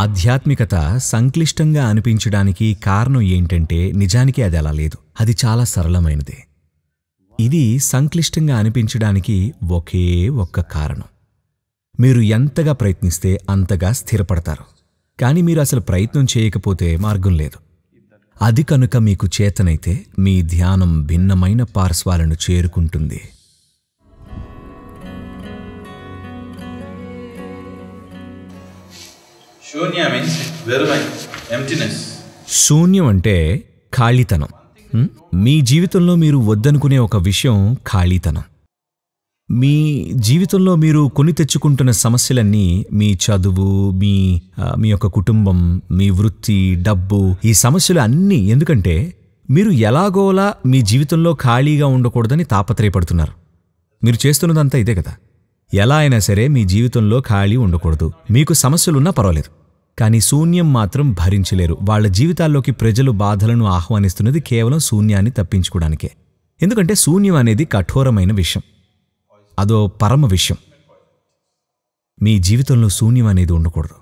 ఆధ్యాత్మికత సంక్లిష్టంగా అనిపించడానికి కారణం ఏంటంటే నిజానికి అది అలా లేదు అది చాలా సరళమైనది ఇది సంక్లిష్టంగా అనిపించడానికి ఒకే ఒక్క కారణం మీరు ఎంతగా ప్రయత్నిస్తే అంతగా స్థిరపడతారు కానీ మీరు అసలు ప్రయత్నం చేయకపోతే మార్గం లేదు అది కనుక మీకు చేతనైతే మీ ధ్యానం భిన్నమైన పార్శ్వాలను చేరుకుంటుంది శూన్య మీన్స్ శూన్యం అంటే ఖాళీతనం మీ జీవితంలో మీరు వద్దనుకునే ఒక విషయం ఖాళీతనం మీ జీవితంలో మీరు కొని తెచ్చుకుంటున్న సమస్యలన్నీ మీ చదువు మీ మీ యొక్క కుటుంబం మీ వృత్తి డబ్బు ఈ సమస్యలు అన్నీ ఎందుకంటే మీరు ఎలాగోలా మీ జీవితంలో ఖాళీగా ఉండకూడదని తాపత్రయపడుతున్నారు మీరు చేస్తున్నదంతా ఇదే కదా ఎలా అయినా సరే మీ జీవితంలో ఖాళీ ఉండకూడదు మీకు సమస్యలున్నా పర్వాలేదు కానీ శూన్యం మాత్రం భరించలేరు వాళ్ళ జీవితాల్లోకి ప్రజలు బాధలను ఆహ్వానిస్తున్నది కేవలం శూన్యాన్ని తప్పించుకోవడానికే ఎందుకంటే శూన్యం అనేది కఠోరమైన విషయం అదో పరమ విషయం మీ జీవితంలో శూన్యం అనేది ఉండకూడదు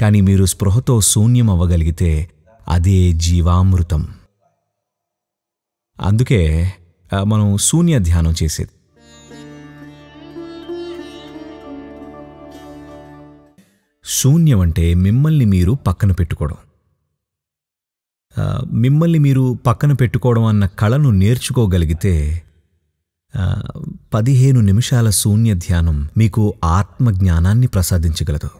కానీ మీరు స్పృహతో శూన్యం అవ్వగలిగితే అదే జీవామృతం అందుకే మనం శూన్య ధ్యానం చేసేది శూన్యం అంటే మిమ్మల్ని మీరు పక్కన పెట్టుకోవడం మిమ్మల్ని మీరు పక్కన పెట్టుకోవడం అన్న కళను నేర్చుకోగలిగితే పదిహేను నిమిషాల శూన్య ధ్యానం మీకు ఆత్మజ్ఞానాన్ని ప్రసాదించగలదు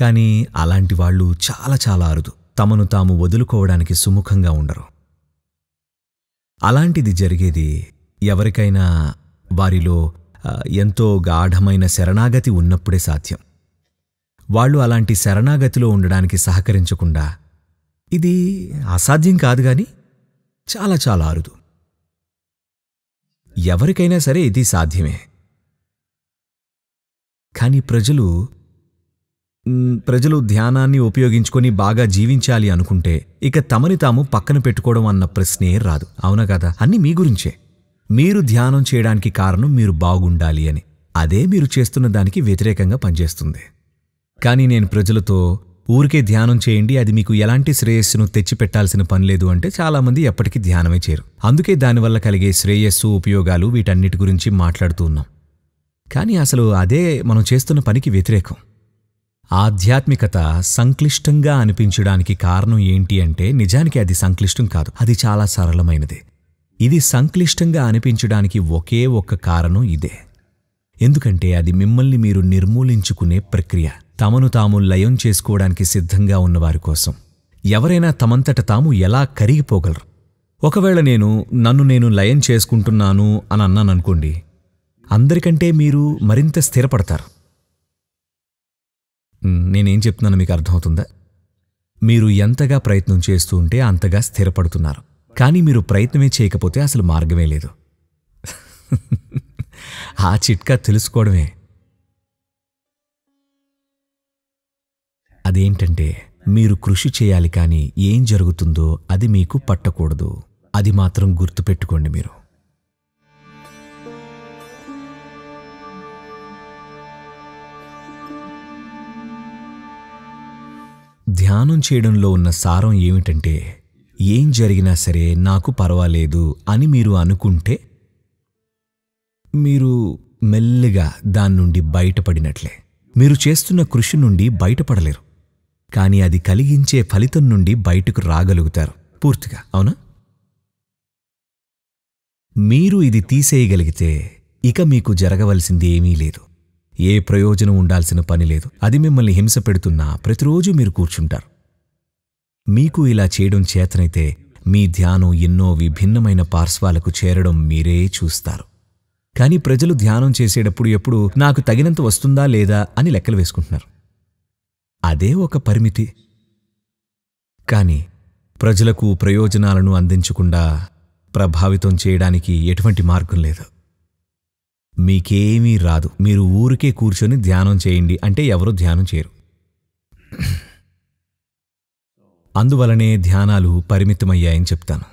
కానీ అలాంటి వాళ్ళు చాలా చాలా అరుదు తమను తాము వదులుకోవడానికి సుముఖంగా ఉండరు అలాంటిది జరిగేది ఎవరికైనా వారిలో ఎంతో గాఢమైన శరణాగతి ఉన్నప్పుడే సాధ్యం వాళ్ళు అలాంటి శరణాగతిలో ఉండడానికి సహకరించకుండా ఇది అసాధ్యం కాదు కానీ చాలా చాలా అరుదు ఎవరికైనా సరే ఇది సాధ్యమే కానీ ప్రజలు ప్రజలు ధ్యానాన్ని ఉపయోగించుకొని బాగా జీవించాలి అనుకుంటే ఇక తమని తాము పక్కన పెట్టుకోవడం అన్న ప్రశ్నే రాదు అవునా కదా అన్నీ మీ గురించే మీరు ధ్యానం చేయడానికి కారణం మీరు బాగుండాలి అని అదే మీరు చేస్తున్న దానికి వ్యతిరేకంగా పనిచేస్తుంది కానీ నేను ప్రజలతో ఊరికే ధ్యానం చేయండి అది మీకు ఎలాంటి శ్రేయస్సును తెచ్చిపెట్టాల్సిన పనిలేదు అంటే చాలామంది ఎప్పటికీ ధ్యానమే చేయరు అందుకే దానివల్ల కలిగే శ్రేయస్సు ఉపయోగాలు వీటన్నిటి గురించి మాట్లాడుతూ ఉన్నాం కానీ అసలు అదే మనం చేస్తున్న పనికి వ్యతిరేకం ఆధ్యాత్మికత సంక్లిష్టంగా అనిపించడానికి కారణం ఏంటి అంటే నిజానికి అది సంక్లిష్టం కాదు అది చాలా సరళమైనది ఇది సంక్లిష్టంగా అనిపించడానికి ఒకే ఒక్క కారణం ఇదే ఎందుకంటే అది మిమ్మల్ని మీరు నిర్మూలించుకునే ప్రక్రియ తమను తాము లయం చేసుకోవడానికి సిద్ధంగా ఉన్నవారి కోసం ఎవరైనా తమంతట తాము ఎలా కరిగిపోగలరు ఒకవేళ నేను నన్ను నేను లయం చేసుకుంటున్నాను అని అన్నాననుకోండి అందరికంటే మీరు మరింత స్థిరపడతారు నేనేం చెప్తున్నాను మీకు అర్థమవుతుందా మీరు ఎంతగా ప్రయత్నం చేస్తూ ఉంటే అంతగా స్థిరపడుతున్నారు కానీ మీరు ప్రయత్నమే చేయకపోతే అసలు మార్గమే లేదు ఆ చిట్కా తెలుసుకోవడమే అదేంటంటే మీరు కృషి చేయాలి కానీ ఏం జరుగుతుందో అది మీకు పట్టకూడదు అది మాత్రం గుర్తుపెట్టుకోండి మీరు ధ్యానం చేయడంలో ఉన్న సారం ఏమిటంటే ఏం జరిగినా సరే నాకు పర్వాలేదు అని మీరు అనుకుంటే మీరు మెల్లగా దాని నుండి బయటపడినట్లే మీరు చేస్తున్న కృషి నుండి బయటపడలేరు కానీ అది కలిగించే ఫలితం నుండి బయటకు రాగలుగుతారు పూర్తిగా అవునా మీరు ఇది తీసేయగలిగితే ఇక మీకు జరగవలసింది ఏమీ లేదు ఏ ప్రయోజనం ఉండాల్సిన పని లేదు అది మిమ్మల్ని హింస పెడుతున్నా ప్రతిరోజు మీరు కూర్చుంటారు మీకు ఇలా చేయడం చేతనైతే మీ ధ్యానం ఎన్నో విభిన్నమైన పార్శ్వాలకు చేరడం మీరే చూస్తారు కానీ ప్రజలు ధ్యానం చేసేటప్పుడు ఎప్పుడు నాకు తగినంత వస్తుందా లేదా అని లెక్కలు వేసుకుంటున్నారు అదే ఒక పరిమితి కానీ ప్రజలకు ప్రయోజనాలను అందించకుండా ప్రభావితం చేయడానికి ఎటువంటి మార్గం లేదు మీకేమీ రాదు మీరు ఊరికే కూర్చొని ధ్యానం చేయండి అంటే ఎవరూ ధ్యానం చేయరు అందువలనే ధ్యానాలు పరిమితమయ్యాయని చెప్తాను